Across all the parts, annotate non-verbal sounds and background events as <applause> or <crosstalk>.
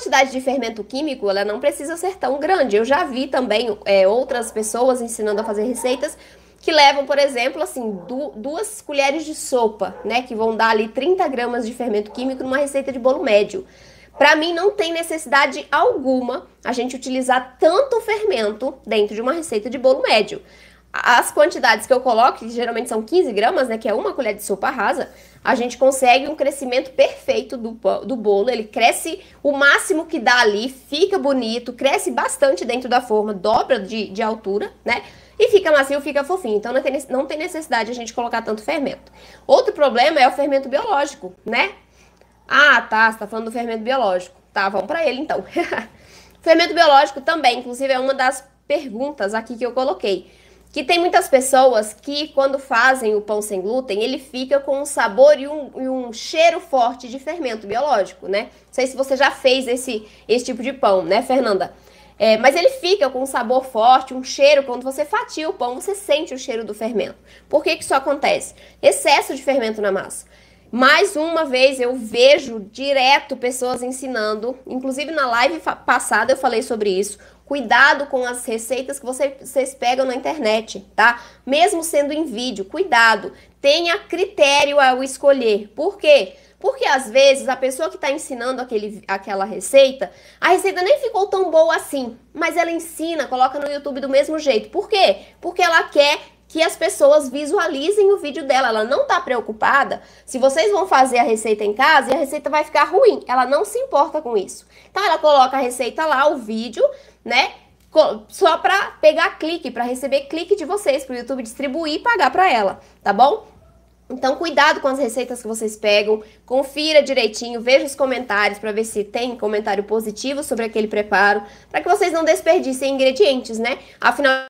quantidade de fermento químico ela não precisa ser tão grande. Eu já vi também é, outras pessoas ensinando a fazer receitas que levam, por exemplo, assim, du duas colheres de sopa, né? Que vão dar ali 30 gramas de fermento químico numa receita de bolo médio. Para mim, não tem necessidade alguma a gente utilizar tanto fermento dentro de uma receita de bolo médio as quantidades que eu coloco, que geralmente são 15 gramas, né, que é uma colher de sopa rasa, a gente consegue um crescimento perfeito do, do bolo. Ele cresce o máximo que dá ali, fica bonito, cresce bastante dentro da forma, dobra de, de altura, né? E fica macio, fica fofinho. Então não tem, não tem necessidade a gente colocar tanto fermento. Outro problema é o fermento biológico, né? Ah, tá, você tá falando do fermento biológico. Tá, vamos para ele então. <laughs> fermento biológico também, inclusive, é uma das perguntas aqui que eu coloquei que tem muitas pessoas que, quando fazem o pão sem glúten, ele fica com um sabor e um, e um, cheiro forte de fermento biológico, né? Não sei se você já fez esse, esse tipo de pão, né, Fernanda? É, mas ele fica com um sabor forte, um cheiro. Quando você fatia o pão, você sente o cheiro do fermento. Por que, que isso acontece? Excesso de fermento na massa. Mais uma vez eu vejo direto pessoas ensinando, inclusive na live passada eu falei sobre isso, Cuidado com as receitas que vocês pegam na internet, tá? Mesmo sendo em vídeo, cuidado. Tenha critério ao escolher. Por quê? Porque às vezes a pessoa que está ensinando aquele, aquela receita, a receita nem ficou tão boa assim, mas ela ensina, coloca no YouTube do mesmo jeito. Por quê? Porque ela quer que as pessoas visualizem o vídeo dela. Ela não está preocupada se vocês vão fazer a receita em casa e a receita vai ficar ruim. Ela não se importa com isso. Então ela coloca a receita lá, o vídeo, né? Só para pegar clique, para receber clique de vocês, para o YouTube distribuir e pagar para ela, tá bom? Então, cuidado com as receitas que vocês pegam, confira direitinho, veja os comentários para ver se tem comentário positivo sobre aquele preparo, para que vocês não desperdicem ingredientes, né? Afinal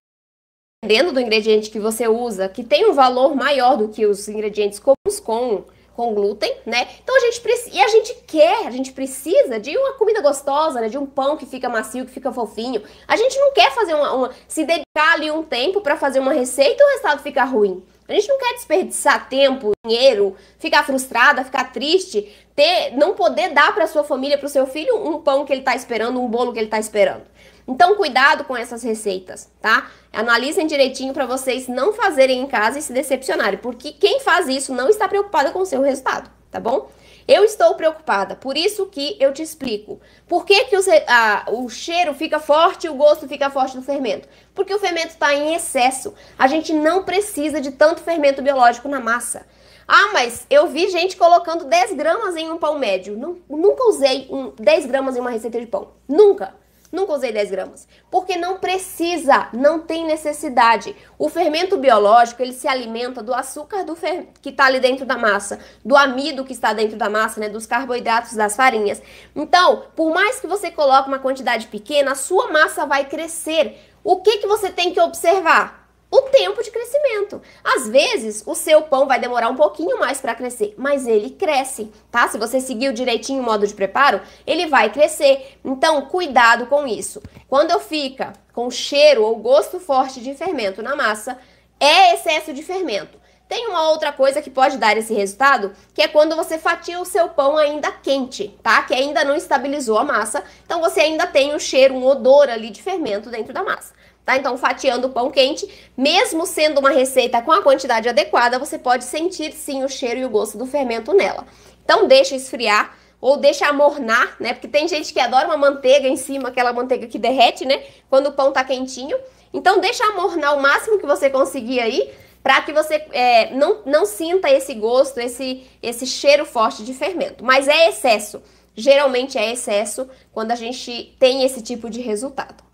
dependendo do ingrediente que você usa, que tem um valor maior do que os ingredientes comuns com com glúten, né? Então a gente precisa e a gente quer, a gente precisa de uma comida gostosa, né? De um pão que fica macio, que fica fofinho. A gente não quer fazer uma, uma se dedicar ali um tempo para fazer uma receita e o resultado ficar ruim. A gente não quer desperdiçar tempo, dinheiro, ficar frustrada, ficar triste, ter, não poder dar para sua família, para o seu filho um pão que ele está esperando, um bolo que ele está esperando. Então, cuidado com essas receitas, tá? Analisem direitinho para vocês não fazerem em casa e se decepcionarem, porque quem faz isso não está preocupada com o seu resultado, tá bom? Eu estou preocupada, por isso que eu te explico. Por que, que o, a, o cheiro fica forte e o gosto fica forte no fermento? Porque o fermento está em excesso. A gente não precisa de tanto fermento biológico na massa. Ah, mas eu vi gente colocando 10 gramas em um pão médio. nunca usei um, 10 gramas em uma receita de pão. Nunca. Nunca usei 10 gramas, porque não precisa, não tem necessidade. O fermento biológico, ele se alimenta do açúcar do fer... que está ali dentro da massa, do amido que está dentro da massa, né, dos carboidratos das farinhas. Então, por mais que você coloque uma quantidade pequena, a sua massa vai crescer. O que, que você tem que observar? o tempo de crescimento. Às vezes, o seu pão vai demorar um pouquinho mais para crescer, mas ele cresce, tá? Se você seguir direitinho o modo de preparo, ele vai crescer. Então, cuidado com isso. Quando eu fica com cheiro ou gosto forte de fermento na massa, é excesso de fermento. Tem uma outra coisa que pode dar esse resultado, que é quando você fatia o seu pão ainda quente, tá? Que ainda não estabilizou a massa, então você ainda tem um cheiro, um odor ali de fermento dentro da massa tá? Então, fatiando o pão quente, mesmo sendo uma receita com a quantidade adequada, você pode sentir sim o cheiro e o gosto do fermento nela. Então, deixa esfriar ou deixa amornar, né? Porque tem gente que adora uma manteiga em cima, aquela manteiga que derrete, né? Quando o pão tá quentinho. Então, deixa amornar o máximo que você conseguir aí, para que você é, não, não sinta esse gosto, esse, esse cheiro forte de fermento. Mas é excesso. Geralmente é excesso quando a gente tem esse tipo de resultado.